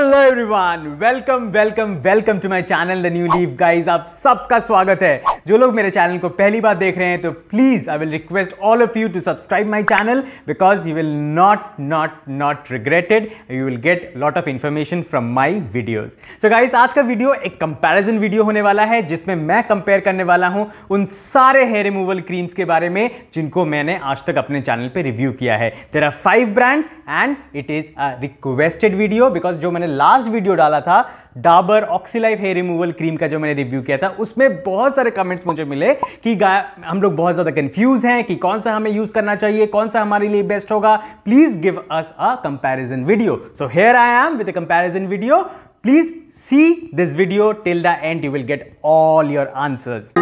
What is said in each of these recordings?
Hello everyone welcome welcome welcome to my channel the new live guys आप सबका स्वागत है जो लोग मेरे चैनल को पहली बार देख रहे हैं तो please I will request all of you to subscribe my channel because you will not not not regretted you will get lot of information from my videos so guys आज का वीडियो एक comparison video होने वाला है जिसमें मैं compare करने वाला हूँ उन सारे हेयर रिमूवल क्रीम्स के बारे में जिनको मैंने आज तक अपने चैनल पर रिव्यू किया है there are five brands and it is a requested video because जो मैंने लास्ट वीडियो डाला था Dabur Oxylife hair removal cream का जो मैंने रिव्यू किया था उसमें बहुत सारे कमेंट्स मुझे मिले कि हम लोग बहुत ज़्यादा कंफ्यूज हैं कि कौन सा हमें यूज़ करना चाहिए कौन सा हमारे लिए बेस्ट होगा please give us a comparison video so here I am with a comparison video please see this video till the end you will get all your answers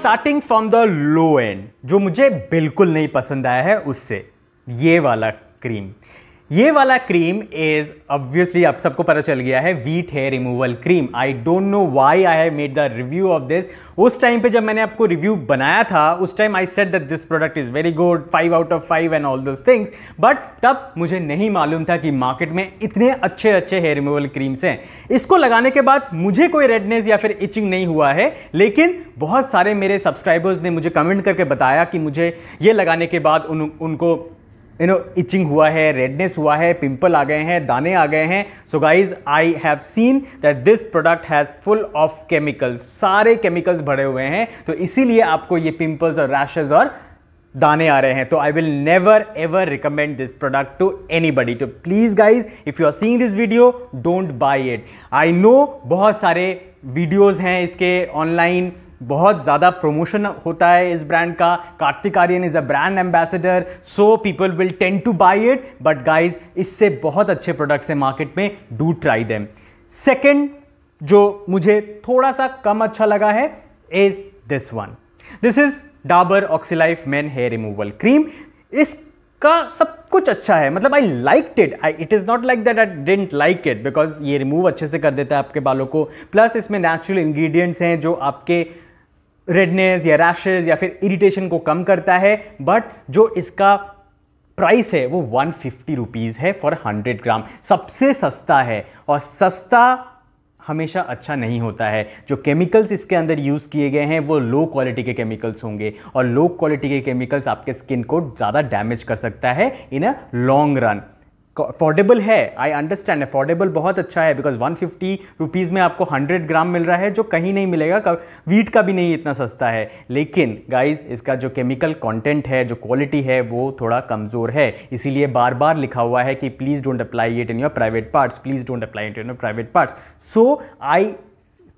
starting from the low end जो मुझे बिल्कुल नहीं पसंद आया है उससे ये वाला क्रीम ये वाला क्रीम इज ऑब्वियसली आप सबको पता चल गया है Veet hair removal cream I don't know why I have made the review of this उस टाइम पे जब मैंने आपको रिव्यू बनाया था उस time I said that this product is very good five out of five and all those things but तब मुझे नहीं मालूम था कि मार्केट में इतने अच्छे अच्छे हेयर रिमूवल क्रीम्स हैं इसको लगाने के बाद मुझे कोई रेडनेस या फिर इचिंग नहीं हुआ है लेकिन बहुत सारे मेरे सब्सक्राइबर्स ने मुझे कमेंट करके बताया कि मुझे ये लगाने के बाद उन, उनको यू नो इचिंग हुआ है रेडनेस हुआ है पिंपल आ गए हैं दाने आ गए हैं so guys I have seen that this product has full of chemicals सारे केमिकल्स भरे हुए हैं तो इसीलिए आपको ये पिंपल्स और रैशेज और दाने आ रहे हैं तो I will never ever recommend this product to anybody तो please guys if you are seeing this video don't buy it I know बहुत सारे वीडियोज़ हैं इसके ऑनलाइन बहुत ज़्यादा प्रमोशन होता है इस ब्रांड का Kartik Aaryan is a brand ambassador so people will tend to buy it but guys इससे बहुत अच्छे प्रोडक्ट्स हैं मार्केट में डू ट्राई देम सेकेंड जो मुझे थोड़ा सा कम अच्छा लगा है is this one this is Dabur Oxylife men hair removal cream इसका सब कुछ अच्छा है मतलब I like it I it is not like that I don't like it because ये रिमूव अच्छे से कर देता है आपके बालों को प्लस इसमें नेचुरल इंग्रेडिएंट्स हैं जो आपके रेडनेस या रैशेज या फिर इरिटेशन को कम करता है बट जो इसका प्राइस है वो वन फिफ्टी रुपीज़ है फॉर हंड्रेड ग्राम सबसे सस्ता है और सस्ता हमेशा अच्छा नहीं होता है जो केमिकल्स इसके अंदर यूज़ किए गए हैं वो लो क्वालिटी के केमिकल्स होंगे और लो क्वालिटी के केमिकल्स आपके स्किन को ज़्यादा डैमेज कर सकता है in a long run affordable है आई अंडरस्टैंड अफोर्डेबल बहुत अच्छा है बिकॉज वन फिफ्टी रुपीज़ में आपको हंड्रेड ग्राम मिल रहा है जो कहीं नहीं मिलेगा वीट का भी नहीं इतना सस्ता है लेकिन गाइज इसका जो केमिकल कॉन्टेंट है जो क्वालिटी है वो थोड़ा कमज़ोर है इसीलिए बार बार लिखा हुआ है कि please don't apply it in your private parts please don't apply it in your private parts so I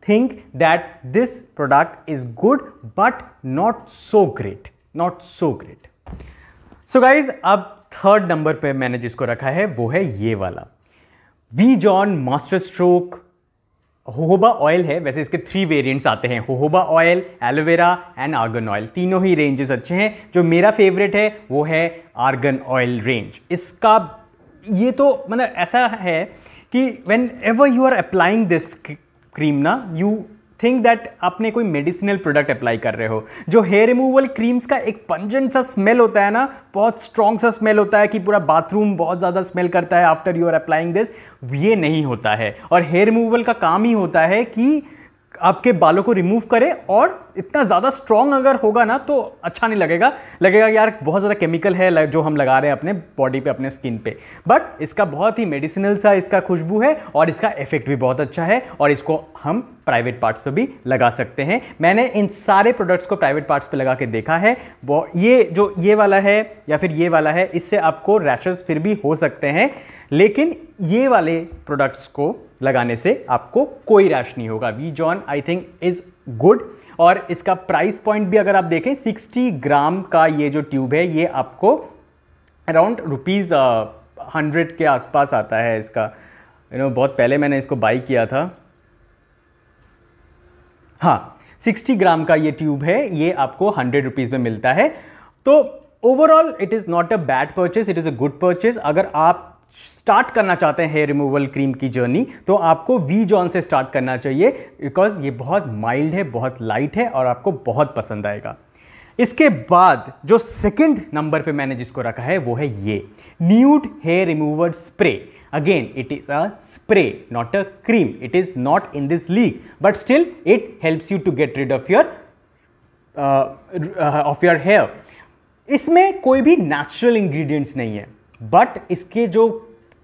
think that this product is good but not so great not so great so guys अब third number पे मैंने जिसको रखा है वो है ये वाला V John master stroke jojoba oil है वैसे इसके थ्री वेरिएंट्स आते हैं jojoba oil aloe vera and argan oil तीनों ही रेंजेस अच्छे हैं जो मेरा फेवरेट है वो है आर्गन ऑयल रेंज इसका ये तो मतलब ऐसा है कि whenever you are applying this cream ना यू थिंक दैट आपने कोई मेडिसिनल प्रोडक्ट अप्लाई कर रहे हो जो हेयर रिमूवल क्रीम्स का एक पंजेंट सा स्मेल होता है ना बहुत स्ट्रॉन्ग सा स्मेल होता है कि पूरा बाथरूम बहुत ज़्यादा स्मेल करता है after you are applying this ये नहीं होता है और हेयर रिमूवल का काम ही होता है कि आपके बालों को रिमूव करें और इतना ज़्यादा स्ट्रॉन्ग अगर होगा ना तो अच्छा नहीं लगेगा लगेगा यार बहुत ज़्यादा केमिकल है जो हम लगा रहे हैं अपने बॉडी पे अपने स्किन पे बट इसका बहुत ही मेडिसिनल सा इसका खुशबू है और इसका इफेक्ट भी बहुत अच्छा है और इसको हम प्राइवेट पार्ट्स पे भी लगा सकते हैं मैंने इन सारे प्रोडक्ट्स को प्राइवेट पार्ट्स पर लगा के देखा है ये जो ये वाला है या फिर ये वाला है इससे आपको रैशेज फिर भी हो सकते हैं लेकिन ये वाले प्रोडक्ट्स को लगाने से आपको कोई रैश नहीं होगा V John I think is good और इसका प्राइस पॉइंट भी अगर आप देखें 60 ग्राम का ये जो ट्यूब है ये आपको अराउंड रुपीज़ हंड्रेड के आसपास आता है इसका यू नो बहुत पहले मैंने इसको बाई किया था हाँ 60 ग्राम का ये ट्यूब है ये आपको हंड्रेड रुपीज़ में मिलता है तो overall it is not a bad purchase it is a good purchase अगर आप स्टार्ट करना चाहते हैं हेयर रिमूवल क्रीम की जर्नी तो आपको वी जॉन से स्टार्ट करना चाहिए बिकॉज ये बहुत माइल्ड है बहुत लाइट है और आपको बहुत पसंद आएगा इसके बाद जो सेकंड नंबर पे मैंने जिसको रखा है वो है ये nude hair remover spray again it is a spray not a cream it is not in this league but still it helps you to get rid of your of your hair इसमें कोई भी natural ingredients नहीं है but इसके जो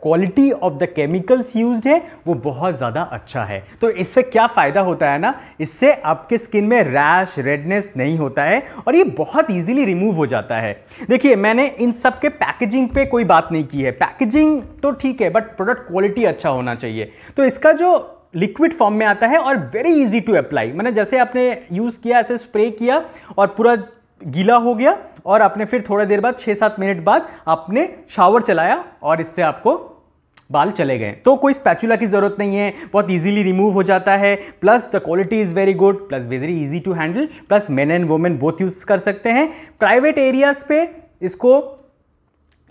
quality of the chemicals use है वो बहुत ज़्यादा अच्छा है तो इससे क्या फ़ायदा होता है ना इससे आपके स्किन में रैश रेडनेस नहीं होता है और ये बहुत ईजिली रिमूव हो जाता है देखिए मैंने इन सब के पैकेजिंग पे कोई बात नहीं की है पैकेजिंग तो ठीक है बट प्रोडक्ट क्वालिटी अच्छा होना चाहिए तो इसका जो लिक्विड फॉर्म में आता है और वेरी इजी टू अप्लाई मैंने जैसे आपने यूज़ किया ऐसे स्प्रे किया और पूरा गीला हो गया और आपने फिर थोड़ी देर बाद छः सात मिनट बाद आपने शावर चलाया और इससे आपको बाल चले गए तो कोई स्पैचुला की ज़रूरत नहीं है बहुत इजीली रिमूव हो जाता है plus the quality is very good plus very easy to handle plus men and women both use कर सकते हैं प्राइवेट एरियाज़ पे इसको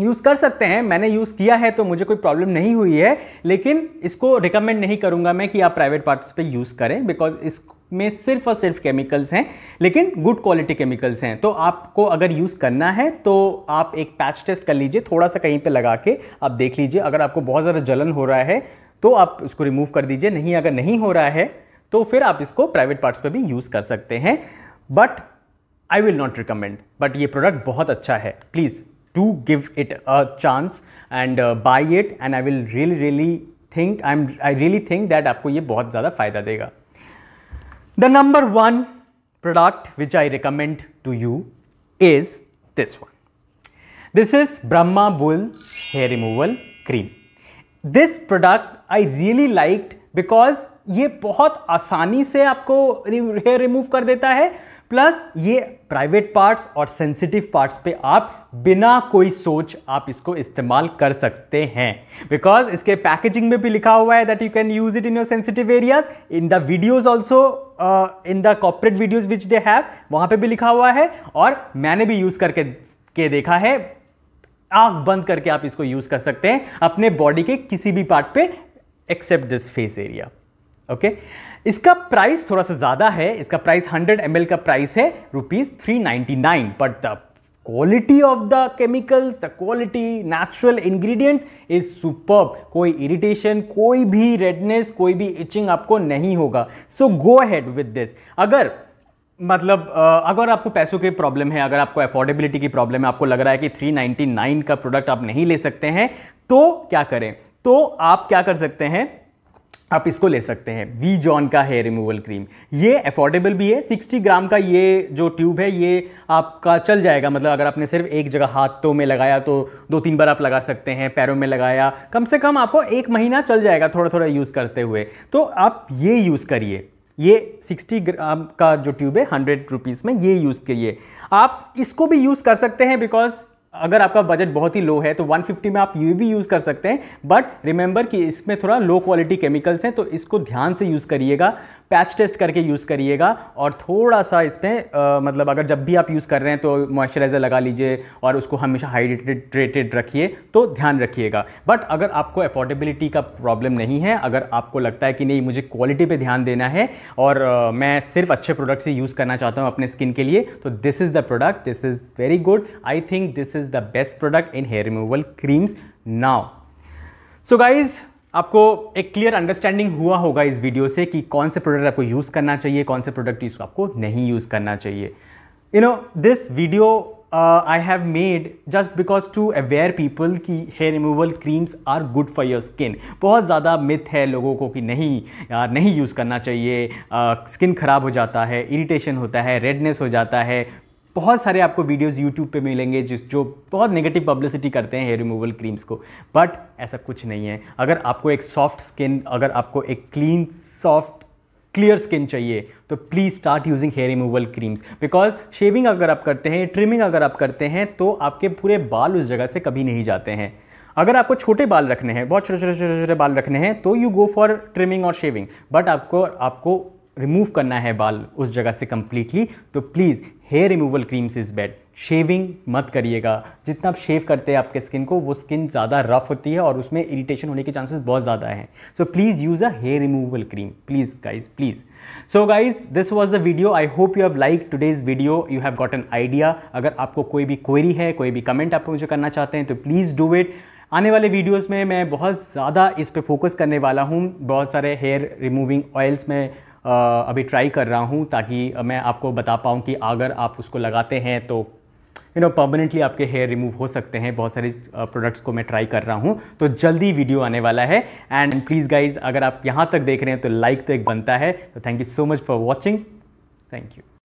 यूज़ कर सकते हैं मैंने यूज़ किया है तो मुझे कोई प्रॉब्लम नहीं हुई है लेकिन इसको रिकमेंड नहीं करूँगा मैं कि आप प्राइवेट पार्ट्स पे यूज़ करें बिकॉज इस में सिर्फ और सिर्फ केमिकल्स हैं लेकिन गुड क्वालिटी केमिकल्स हैं तो आपको अगर यूज़ करना है तो आप एक पैच टेस्ट कर लीजिए थोड़ा सा कहीं पे लगा के आप देख लीजिए अगर आपको बहुत ज़्यादा जलन हो रहा है तो आप इसको रिमूव कर दीजिए नहीं अगर नहीं हो रहा है तो फिर आप इसको प्राइवेट पार्ट्स पर भी यूज़ कर सकते हैं but I will not recommend but ये प्रोडक्ट बहुत अच्छा है please do give it a chance and buy it and I will really really think I am I really think that आपको ये बहुत ज़्यादा फ़ायदा देगा the number one product which I recommend to you is this one this is ब्रह्मा बुल hair removal cream this product I really like because ये बहुत आसानी से आपको हेयर रिमूव कर देता है प्लस ये प्राइवेट पार्ट्स और सेंसिटिव पार्ट्स पे आप बिना कोई सोच आप इसको इस्तेमाल कर सकते हैं बिकॉज इसके पैकेजिंग में भी लिखा हुआ है that you can use it in your sensitive areas in the videos also in the corporate videos which they have वहाँ पे भी लिखा हुआ है और मैंने भी यूज़ करके के देखा है आंख बंद करके आप इसको यूज़ कर सकते हैं अपने बॉडी के किसी भी पार्ट पे except this face area okay okay? इसका प्राइस थोड़ा सा ज़्यादा है इसका प्राइस 100 एम का प्राइस है rupees three but the quality of the chemicals the quality natural ingredients is super कोई इरिटेशन कोई भी रेडनेस कोई भी इचिंग आपको नहीं होगा so go head with this अगर मतलब अगर आपको पैसों की प्रॉब्लम है अगर आपको अफोर्डेबिलिटी की प्रॉब्लम है आपको लग रहा है कि 399 का प्रोडक्ट आप नहीं ले सकते हैं तो क्या करें तो आप क्या कर सकते हैं आप इसको ले सकते हैं वी जॉन का हेयर रिमूवल क्रीम ये अफोर्डेबल भी है 60 ग्राम का ये जो ट्यूब है ये आपका चल जाएगा मतलब अगर आपने सिर्फ एक जगह हाथों में लगाया तो दो तीन बार आप लगा सकते हैं पैरों में लगाया कम से कम आपको एक महीना चल जाएगा थोड़ा थोड़ा यूज़ करते हुए तो आप ये यूज़ करिए ये 60 ग्राम का जो ट्यूब है हंड्रेड रुपीज़ में ये यूज़ करिए आप इसको भी यूज़ कर सकते हैं बिकॉज अगर आपका बजट बहुत ही लो है तो 150 में आप ये भी यूज़ कर सकते हैं बट रिमेंबर कि इसमें थोड़ा लो क्वालिटी केमिकल्स हैं तो इसको ध्यान से यूज़ करिएगा पैच टेस्ट करके यूज़ करिएगा और थोड़ा सा इसमें मतलब अगर जब भी आप यूज़ कर रहे हैं तो मॉइस्चराइज़र लगा लीजिए और उसको हमेशा हाइड्रेटेड रखिए तो ध्यान रखिएगा बट अगर आपको अफोर्डेबिलिटी का प्रॉब्लम नहीं है अगर आपको लगता है कि नहीं मुझे क्वालिटी पे ध्यान देना है और आ, मैं सिर्फ अच्छे प्रोडक्ट्स ही यूज़ करना चाहता हूँ अपने स्किन के लिए तो this is the product this is very good I think this is the best product in hair removal creams now so guys आपको एक क्लियर अंडरस्टैंडिंग हुआ होगा इस वीडियो से कि कौन से प्रोडक्ट आपको यूज़ करना चाहिए कौन से प्रोडक्ट इसको आपको नहीं यूज़ करना चाहिए you know this video I have made just because to aware people कि hair removal creams are good for your skin बहुत ज़्यादा मिथ है लोगों को कि नहीं यार uh, नहीं यूज़ करना चाहिए स्किन uh, ख़राब हो जाता है इरिटेशन होता है रेडनेस हो जाता है बहुत सारे आपको वीडियोस यूट्यूब पे मिलेंगे जिस जो बहुत नेगेटिव पब्लिसिटी करते हैं हेयर रिमूवल क्रीम्स को बट ऐसा कुछ नहीं है अगर आपको एक सॉफ्ट स्किन अगर आपको एक क्लीन सॉफ्ट क्लियर स्किन चाहिए तो please start using hair removal creams because shaving अगर आप करते हैं ट्रिमिंग अगर आप करते हैं तो आपके पूरे बाल उस जगह से कभी नहीं जाते हैं अगर आपको छोटे बाल रखने हैं बहुत छोटे छोटे छोटे छोटे बाल रखने हैं तो यू गो फॉर ट्रिमिंग और शेविंग बट आपको आपको रिमूव करना है बाल उस जगह से कम्प्लीटली तो please hair removal creams is bad shaving मत करिएगा जितना आप शेव करते हैं आपके स्किन को वो स्किन ज़्यादा रफ होती है और उसमें इरिटेशन होने के चांसेस बहुत ज़्यादा हैं so please use a hair removal cream please guys please so guys this was the video I hope you have like today's video you have got an idea अगर आपको कोई भी क्वेरी है कोई भी कमेंट आपको मुझे करना चाहते हैं तो प्लीज़ डू इट आने वाले वीडियोज़ में मैं बहुत ज़्यादा इस पर फोकस करने वाला हूँ बहुत सारे हेयर रिमूविंग ऑयल्स में अभी ट्राई कर रहा हूँ ताकि मैं आपको बता पाऊँ कि अगर आप उसको लगाते हैं तो यू नो परमानेंटली आपके हेयर रिमूव हो सकते हैं बहुत सारे प्रोडक्ट्स को मैं ट्राई कर रहा हूँ तो जल्दी वीडियो आने वाला है एंड प्लीज़ गाइज अगर आप यहाँ तक देख रहे हैं तो लाइक तो एक बनता है तो thank you so much for watching thank you